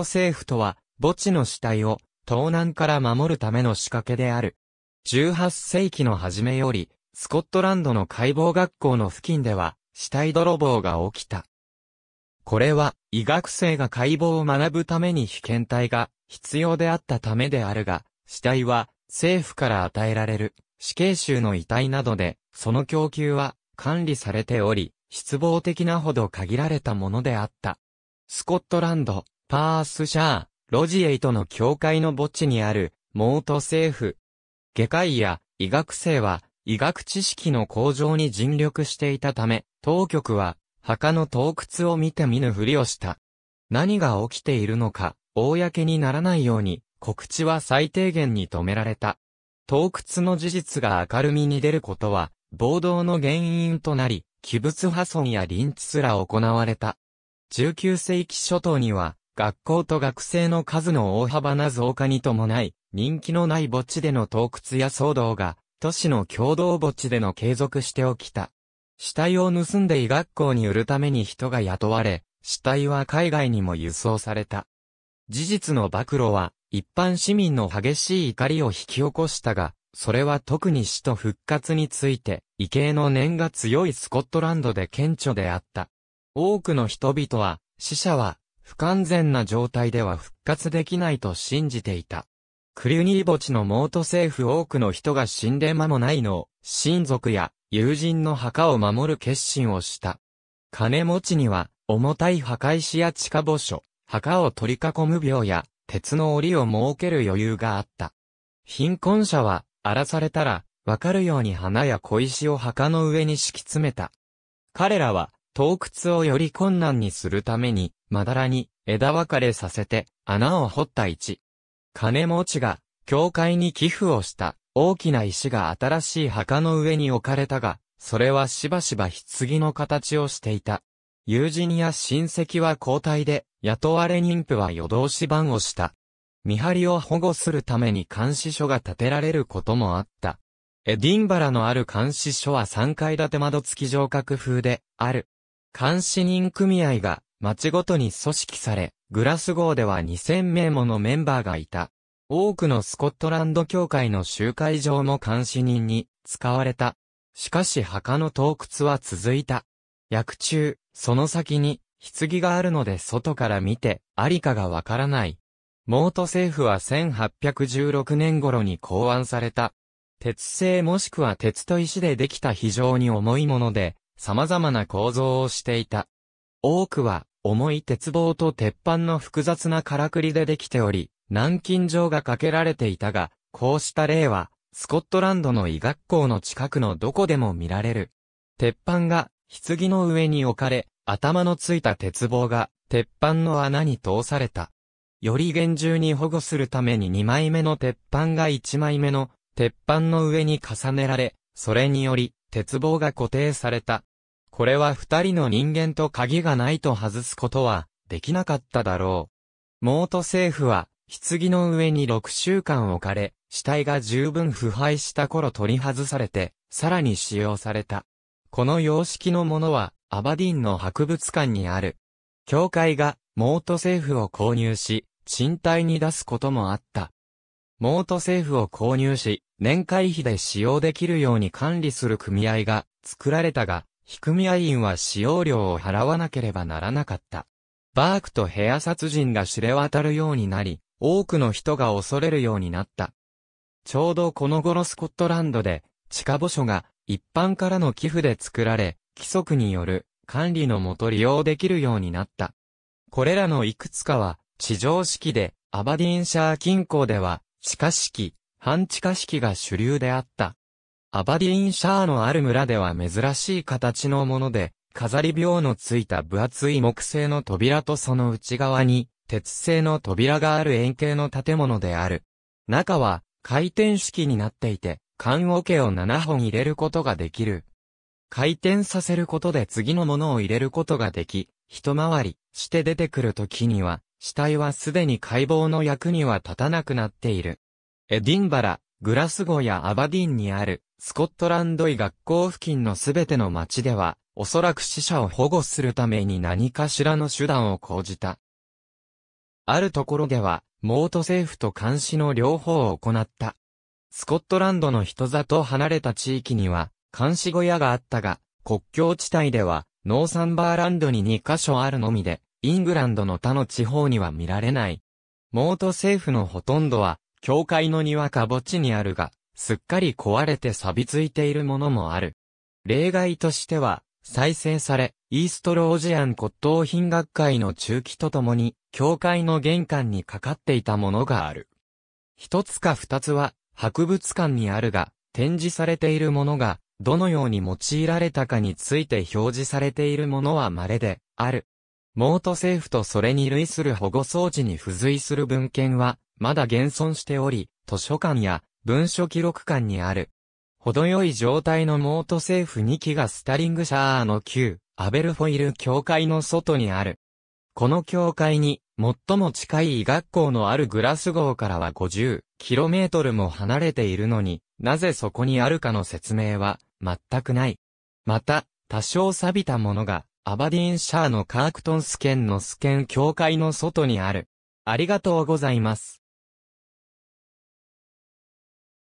政府とは、墓地の死体を盗難から守るための仕掛けである。18世紀の初めより、スコットランドの解剖学校の付近では、死体泥棒が起きた。これは、医学生が解剖を学ぶために被験体が必要であったためであるが、死体は政府から与えられる死刑囚の遺体などで、その供給は管理されており、失望的なほど限られたものであった。スコットランド、パースシャー、ロジエイとの境界の墓地にある、モート政府。外科医や医学生は、医学知識の向上に尽力していたため、当局は、墓の洞窟を見て見ぬふりをした。何が起きているのか、公にならないように、告知は最低限に止められた。洞窟の事実が明るみに出ることは、暴動の原因となり、器物破損やリンチすら行われた。19世紀初頭には、学校と学生の数の大幅な増加に伴い、人気のない墓地での洞窟や騒動が、都市の共同墓地での継続して起きた。死体を盗んで医学校に売るために人が雇われ、死体は海外にも輸送された。事実の暴露は、一般市民の激しい怒りを引き起こしたが、それは特に死と復活について、異形の念が強いスコットランドで顕著であった。多くの人々は、死者は、不完全な状態では復活できないと信じていた。クリュニー墓地のモート政府多くの人が死んで間もないのを、親族や友人の墓を守る決心をした。金持ちには、重たい墓石や地下墓所、墓を取り囲む病や、鉄の檻を設ける余裕があった。貧困者は、荒らされたら、わかるように花や小石を墓の上に敷き詰めた。彼らは、洞窟をより困難にするために、まだらに枝分かれさせて穴を掘った位置。金持ちが、教会に寄付をした、大きな石が新しい墓の上に置かれたが、それはしばしば棺の形をしていた。友人や親戚は交代で、雇われ妊婦は夜通し番をした。見張りを保護するために監視所が建てられることもあった。エディンバラのある監視所は3階建て窓付き城郭風で、ある。監視人組合が町ごとに組織され、グラスゴーでは2000名ものメンバーがいた。多くのスコットランド教会の集会場も監視人に使われた。しかし墓の洞窟は続いた。薬中、その先に棺があるので外から見て、ありかがわからない。モート政府は1816年頃に考案された。鉄製もしくは鉄と石でできた非常に重いもので、様々な構造をしていた。多くは、重い鉄棒と鉄板の複雑なからくりでできており、南京錠がかけられていたが、こうした例は、スコットランドの医学校の近くのどこでも見られる。鉄板が、棺の上に置かれ、頭のついた鉄棒が、鉄板の穴に通された。より厳重に保護するために2枚目の鉄板が1枚目の鉄板の上に重ねられ、それにより鉄棒が固定された。これは二人の人間と鍵がないと外すことは、できなかっただろう。モート政府は、棺の上に6週間置かれ、死体が十分腐敗した頃取り外されて、さらに使用された。この様式のものは、アバディンの博物館にある。教会が、モート政府を購入し、賃貸に出すこともあった。モート政府を購入し、年会費で使用できるように管理する組合が作られたが、非組合員は使用料を払わなければならなかった。バークと部屋殺人が知れ渡るようになり、多くの人が恐れるようになった。ちょうどこの頃スコットランドで、地下墓所が一般からの寄付で作られ、規則による管理のもと利用できるようになった。これらのいくつかは、地上式で、アバディンシャー近郊では、地下式、半地下式が主流であった。アバディーンシャーのある村では珍しい形のもので、飾り病のついた分厚い木製の扉とその内側に、鉄製の扉がある円形の建物である。中は、回転式になっていて、缶桶を7本入れることができる。回転させることで次のものを入れることができ、一回りして出てくる時には、死体はすでに解剖の役には立たなくなっている。エディンバラ、グラスゴやアバディンにある、スコットランド医学校付近のすべての町では、おそらく死者を保護するために何かしらの手段を講じた。あるところでは、モート政府と監視の両方を行った。スコットランドの人里離れた地域には、監視小屋があったが、国境地帯では、ノーサンバーランドに2カ所あるのみで、イングランドの他の地方には見られない。モート政府のほとんどは、教会の庭か墓地にあるが、すっかり壊れて錆びついているものもある。例外としては、再生され、イーストロージアン骨董品学会の中期とともに、教会の玄関にかかっていたものがある。一つか二つは、博物館にあるが、展示されているものが、どのように用いられたかについて表示されているものは稀で、ある。モート政府とそれに類する保護装置に付随する文献は、まだ現存しており、図書館や文書記録館にある。程よい状態のモート政府2機がスタリングシャーの旧、アベルフォイル教会の外にある。この教会に、最も近い医学校のあるグラス号からは 50km も離れているのに、なぜそこにあるかの説明は、全くない。また、多少錆びたものが、アバディンシャーのカークトンスケンのスケン教会の外にある。ありがとうございます。